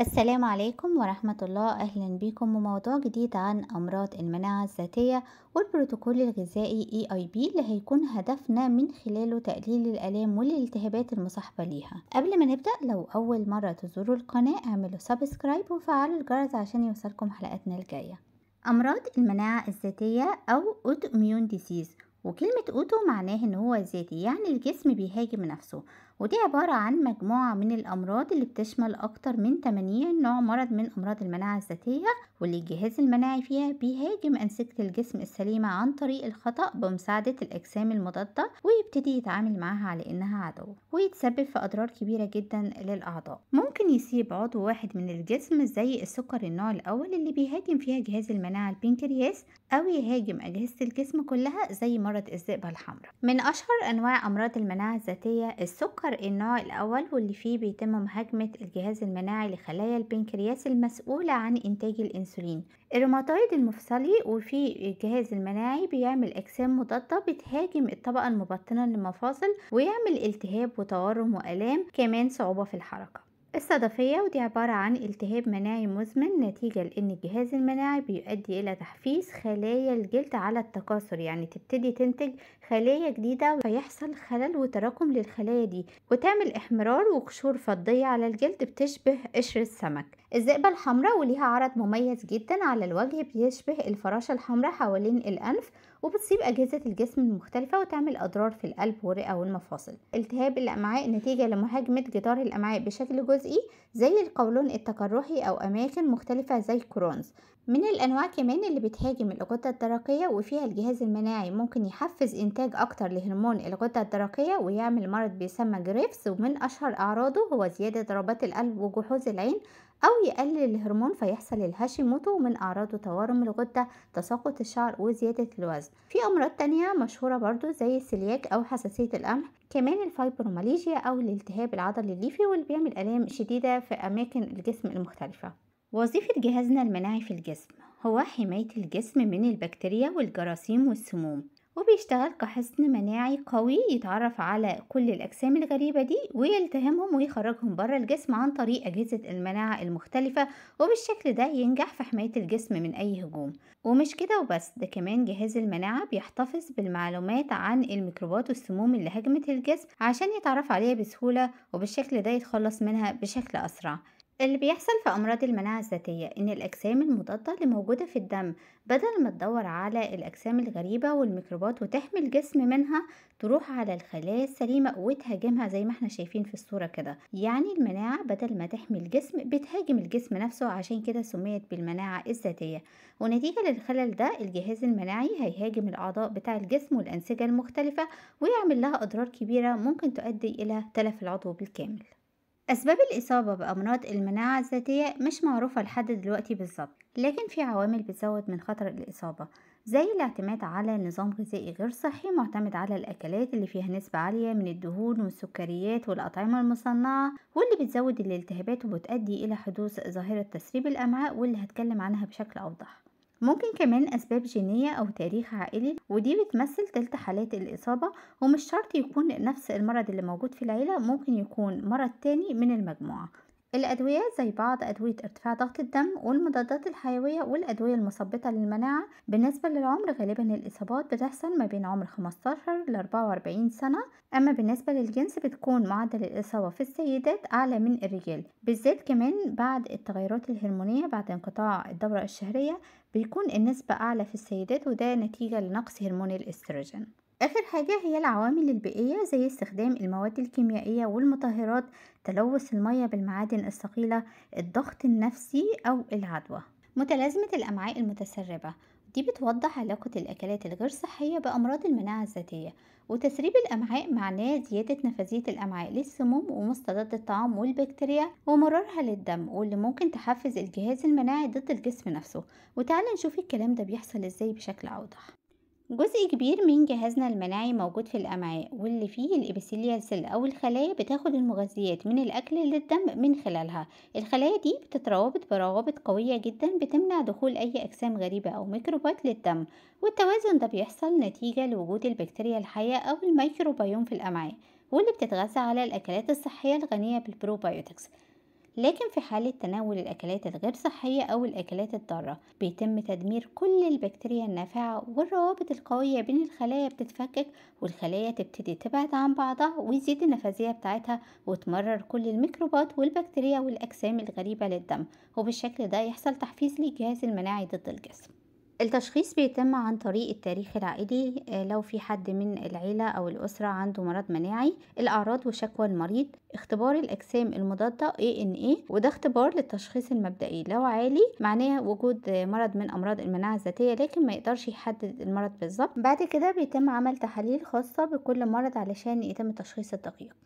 السلام عليكم ورحمة الله أهلا بكم وموضوع جديد عن أمراض المناعة الذاتية والبروتوكول الغذائي اي اي بي اللي هيكون هدفنا من خلاله تقليل الآلام والالتهابات المصاحبة ليها قبل ما نبدأ لو أول مرة تزوروا القناة اعملوا سبسكرايب وفعلوا الجرس عشان يوصلكم حلقاتنا الجاية أمراض المناعة الذاتية أو أوت اميون وكلمة أوتو معناه إن هو ذاتي يعني الجسم بيهاجم نفسه ودي عبارة عن مجموعة من الأمراض اللي بتشمل أكتر من 80 نوع مرض من أمراض المناعة الذاتية واللي الجهاز المناعي فيها بيهاجم أنسجة الجسم السليمة عن طريق الخطأ بمساعدة الأجسام المضادة ويبتدي يتعامل معها على إنها عدو ويتسبب في أضرار كبيرة جدا للأعضاء ممكن يصيب عضو واحد من الجسم زي السكر النوع الأول اللي بيهاجم فيها جهاز المناعة البنكرياس أو يهاجم أجهزة الجسم كلها زي مرض الذئبة الحمراء من أشهر أنواع أمراض المناعة الذاتية السكر السكر النوع الأول واللي فيه بيتم مهاجمة الجهاز المناعي لخلايا البنكرياس المسؤولة عن إنتاج الأنسولين الروماتويد المفصلي وفي الجهاز المناعي بيعمل أجسام مضادة بتهاجم الطبقة المبطنة للمفاصل ويعمل التهاب وتورم وألام كمان صعوبة في الحركة الصدفية ودي عبارة عن التهاب مناعي مزمن نتيجة لأن الجهاز المناعي بيؤدي إلى تحفيز خلايا الجلد على التكاثر يعني تبتدي تنتج خلايا جديدة فيحصل خلل وتراكم للخلايا دي وتعمل احمرار وقشور فضية على الجلد بتشبه قشر السمك الزئبة الحمراء وليها عرض مميز جدا على الوجه بيشبه الفراشة الحمراء حوالين الأنف وبتصيب أجهزة الجسم المختلفة وتعمل أضرار في القلب والرئة والمفاصل التهاب الأمعاء نتيجة لمهاجمة جدار الأمعاء بشكل جزئي زي القولون التقرحي أو أماكن مختلفة زي كرونز من الأنواع كمان اللي بتهاجم الغدة الدرقية وفيها الجهاز المناعي ممكن يحفز إنتاج أكتر لهرمون الغدة الدرقية ويعمل مرض بيسمى جريفس ومن أشهر أعراضه هو زيادة ضربات القلب وجحوز العين أو يقلل الهرمون فيحصل الهاشيموتو من أعراضه تورم الغدة تساقط الشعر وزيادة الوزن في أمراض تانية مشهورة برضو زي السلياك أو حساسية القمح كمان الفايبروماليجيا أو الالتهاب العضلي الليفي واللي بيعمل آلام شديدة في أماكن الجسم المختلفة وظيفة جهازنا المناعي في الجسم هو حماية الجسم من البكتيريا والجراثيم والسموم وبيشتغل كحصن مناعي قوي يتعرف على كل الأجسام الغريبة دي ويلتهمهم ويخرجهم بره الجسم عن طريق أجهزة المناعة المختلفة وبالشكل ده ينجح في حماية الجسم من أي هجوم ومش كده وبس ده كمان جهاز المناعة بيحتفظ بالمعلومات عن الميكروبات والسموم اللي هاجمت الجسم عشان يتعرف عليها بسهولة وبالشكل ده يتخلص منها بشكل أسرع اللي بيحصل في أمراض المناعة الذاتية إن الأجسام المضادة اللي موجودة في الدم بدل ما تدور على الأجسام الغريبة والميكروبات وتحمي الجسم منها تروح على الخلايا السليمة وتهاجمها زي ما احنا شايفين في الصورة كده يعني المناعة بدل ما تحمي الجسم بتهاجم الجسم نفسه عشان كده سميت بالمناعة الذاتية ونتيجة للخلل ده الجهاز المناعي هيهاجم الأعضاء بتاع الجسم والأنسجة المختلفة ويعمل لها أضرار كبيرة ممكن تؤدي إلى تلف العضو بالكامل أسباب الإصابة بأمراض المناعة الذاتية مش معروفة لحد دلوقتي بالظبط لكن في عوامل بتزود من خطر الإصابة زي الاعتماد على نظام غذائي غير صحي معتمد على الأكلات اللي فيها نسبة عالية من الدهون والسكريات والأطعمة المصنعة واللي بتزود الالتهابات وبتؤدي إلى حدوث ظاهرة تسريب الأمعاء واللي هتكلم عنها بشكل أوضح ممكن كمان أسباب جينية أو تاريخ عائلي ودي بتمثل تلت حالات الإصابة ومش شرط يكون نفس المرض اللي موجود في العيلة ممكن يكون مرض تاني من المجموعة الأدوية زي بعض أدوية ارتفاع ضغط الدم والمضادات الحيوية والأدوية المثبطة للمناعة بالنسبة للعمر غالبا الإصابات بتحصل ما بين عمر 15 ل 44 سنة أما بالنسبة للجنس بتكون معدل الإصابة في السيدات أعلى من الرجال بالذات كمان بعد التغيرات الهرمونية بعد انقطاع الدورة الشهرية بيكون النسبة أعلى في السيدات وده نتيجة لنقص هرمون الإستروجين آخر حاجة هي العوامل البيئية زي استخدام المواد الكيميائية والمطهرات تلوث المية بالمعادن الثقيلة الضغط النفسي أو العدوى متلازمة الأمعاء المتسربة دي بتوضح علاقة الأكلات الغير صحية بأمراض المناعة الذاتية وتسريب الأمعاء معناه زيادة نفاذية الأمعاء للسموم ومستضد الطعام والبكتيريا ومرارها للدم واللي ممكن تحفز الجهاز المناعي ضد الجسم نفسه وتعالى نشوف الكلام ده بيحصل ازاي بشكل أوضح جزء كبير من جهازنا المناعي موجود في الأمعاء واللي فيه الإبيثيليال سيل أو الخلايا بتاخد المغذيات من الأكل للدم من خلالها الخلايا دي بتتروابط بروابط قوية جدا بتمنع دخول أي أجسام غريبة أو ميكروبات للدم والتوازن ده بيحصل نتيجة لوجود البكتيريا الحية أو الميكروبيوم في الأمعاء واللي بتتغذى على الأكلات الصحية الغنية بالبروبايوتكس لكن في حالة تناول الأكلات الغير صحية أو الأكلات الضارة بيتم تدمير كل البكتيريا النافعة والروابط القوية بين الخلايا بتتفكك والخلايا تبتدي تبعد عن بعضها ويزيد النفاذية بتاعتها وتمرر كل الميكروبات والبكتيريا والأجسام الغريبة للدم وبالشكل ده يحصل تحفيز للجهاز المناعي ضد الجسم التشخيص بيتم عن طريق التاريخ العائلي آه، لو في حد من العيلة أو الأسرة عنده مرض مناعي الأعراض وشكوى المريض اختبار الأجسام المضادة ANA وده اختبار للتشخيص المبدئي لو عالي معناه وجود مرض من أمراض المناعة الذاتية لكن ما يقدرش يحدد المرض بالظبط بعد كده بيتم عمل تحاليل خاصة بكل مرض علشان يتم التشخيص الدقيق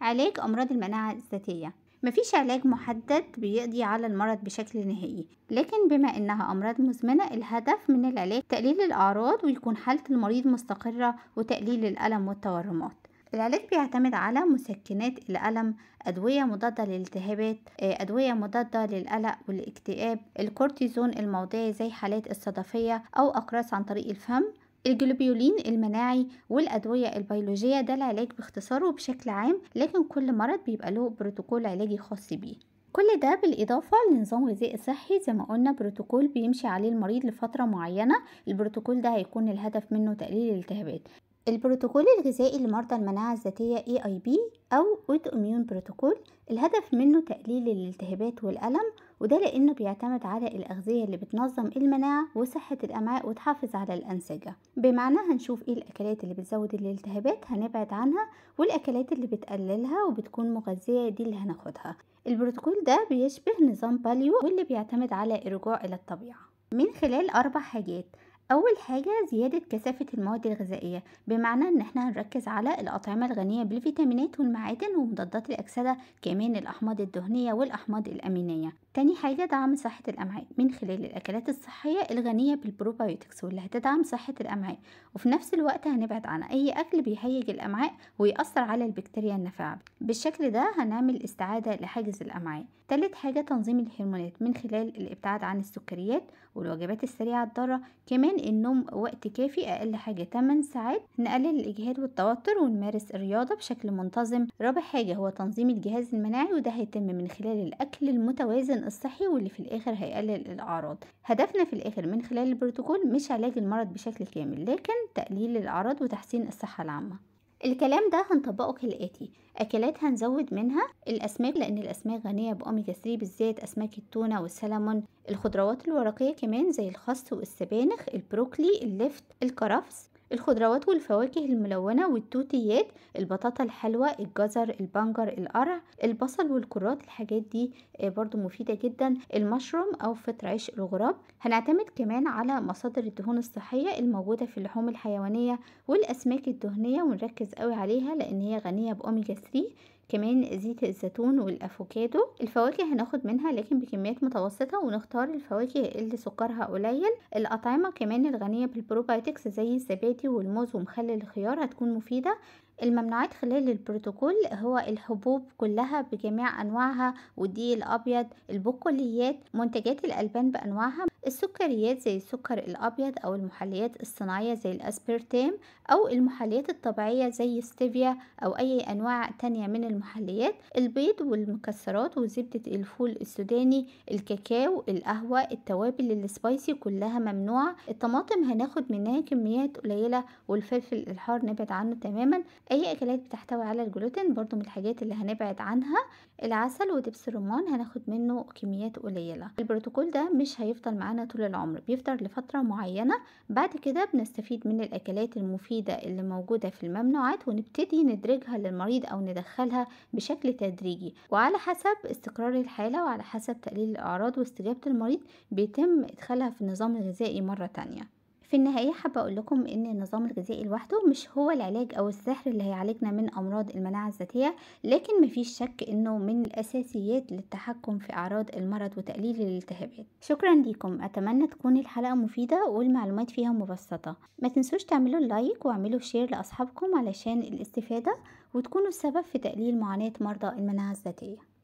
علاج أمراض المناعة الذاتية مفيش علاج محدد بيقضي على المرض بشكل نهائي لكن بما انها امراض مزمنه الهدف من العلاج تقليل الاعراض ويكون حاله المريض مستقره وتقليل الالم والتورمات العلاج بيعتمد على مسكنات الألم أدوية مضادة للالتهابات آه، أدوية مضادة للقلق والاكتئاب الكورتيزون الموضعي زي حالات الصدفية أو أقراص عن طريق الفم الجلوبيولين المناعي والأدوية البيولوجية ده العلاج باختصار وبشكل عام لكن كل مرض بيبقى له بروتوكول علاجي خاص بيه كل ده بالإضافة لنظام غذائي صحي زي ما قلنا بروتوكول بيمشي عليه المريض لفترة معينة البروتوكول ده هيكون الهدف منه تقليل الالتهابات البروتوكول الغذائي لمرضى المناعة الذاتية EIB أو Autoimmune إميون بروتوكول الهدف منه تقليل الالتهابات والألم وده لأنه بيعتمد على الأغذية اللي بتنظم المناعة وصحة الأمعاء وتحافظ على الأنسجة بمعنى هنشوف إيه الأكلات اللي بتزود الالتهابات هنبعد عنها والأكلات اللي بتقللها وبتكون مغذية دي اللي هناخدها البروتوكول ده بيشبه نظام باليو واللي بيعتمد على الرجوع إلى الطبيعة من خلال أربع حاجات اول حاجه زياده كثافه المواد الغذائيه بمعنى ان احنا هنركز على الاطعمه الغنيه بالفيتامينات والمعادن ومضادات الاكسده كمان الاحماض الدهنيه والاحماض الامينيه تاني حاجة دعم صحة الأمعاء من خلال الأكلات الصحية الغنية بالبروبايوتكس واللي هتدعم صحة الأمعاء وفي نفس الوقت هنبعد عن أي أكل بيهيج الأمعاء ويأثر على البكتيريا النافعة بالشكل ده هنعمل استعادة لحاجز الأمعاء تالت حاجة تنظيم الهرمونات من خلال الابتعاد عن السكريات والوجبات السريعة الضارة كمان النوم وقت كافي أقل حاجة 8 ساعات نقلل الإجهاد والتوتر ونمارس الرياضة بشكل منتظم رابع حاجة هو تنظيم الجهاز المناعي وده هيتم من خلال الأكل المتوازن الصحي واللي في الآخر هيقلل الأعراض هدفنا في الآخر من خلال البروتوكول مش علاج المرض بشكل كامل لكن تقليل الأعراض وتحسين الصحة العامة الكلام ده هنطبقه كالآتي أكلات هنزود منها الأسماك لأن الأسماك غنية بأوميجا 3 بالذات أسماك التونة والسلمون الخضروات الورقية كمان زي الخس والسبانخ البروكلي اللفت الكرفس الخضروات والفواكه الملونة والتوتيات البطاطا الحلوة الجزر البنجر القرع البصل والكرات الحاجات دي آه، برضو مفيدة جدا المشروم أو فطر عيش الغراب هنعتمد كمان على مصادر الدهون الصحية الموجودة في اللحوم الحيوانية والأسماك الدهنية ونركز قوي عليها لأن هي غنية بأوميجا 3 كمان زيت الزيتون والافوكادو الفواكه هناخد منها لكن بكميات متوسطه ونختار الفواكه اللي سكرها قليل الاطعمه كمان الغنيه بالبروبايوتكس زي الزبادي والموز ومخلل الخيار هتكون مفيده الممنوعات خلال البروتوكول هو الحبوب كلها بجميع انواعها والدقيق الابيض البقوليات منتجات الالبان بانواعها السكريات زي السكر الأبيض أو المحليات الصناعية زي الأسبرتام أو المحليات الطبيعية زي ستيفيا أو أي أنواع تانية من المحليات البيض والمكسرات وزبدة الفول السوداني الكاكاو القهوة التوابل السبايسي كلها ممنوعة الطماطم هناخد منها كميات قليلة والفلفل الحار نبعد عنه تماما أي أكلات بتحتوي على الجلوتين برضو من الحاجات اللي هنبعد عنها العسل ودبس الرمان هناخد منه كميات قليلة البروتوكول ده مش هيفضل معانا معانا طول العمر بيفضل لفترة معينة بعد كده بنستفيد من الأكلات المفيدة اللي موجودة في الممنوعات ونبتدي ندرجها للمريض أو ندخلها بشكل تدريجي وعلى حسب استقرار الحالة وعلى حسب تقليل الأعراض واستجابة المريض بيتم إدخالها في النظام الغذائي مرة تانية في النهاية حابة أقول لكم إن النظام الغذائي لوحده مش هو العلاج أو السحر اللي هيعالجنا من أمراض المناعة الذاتية لكن مفيش شك إنه من الأساسيات للتحكم في أعراض المرض وتقليل الالتهابات شكرا ليكم أتمنى تكون الحلقة مفيدة والمعلومات فيها مبسطة ما تنسوش تعملوا لايك واعملوا شير لأصحابكم علشان الاستفادة وتكونوا السبب في تقليل معاناة مرضى المناعة الذاتية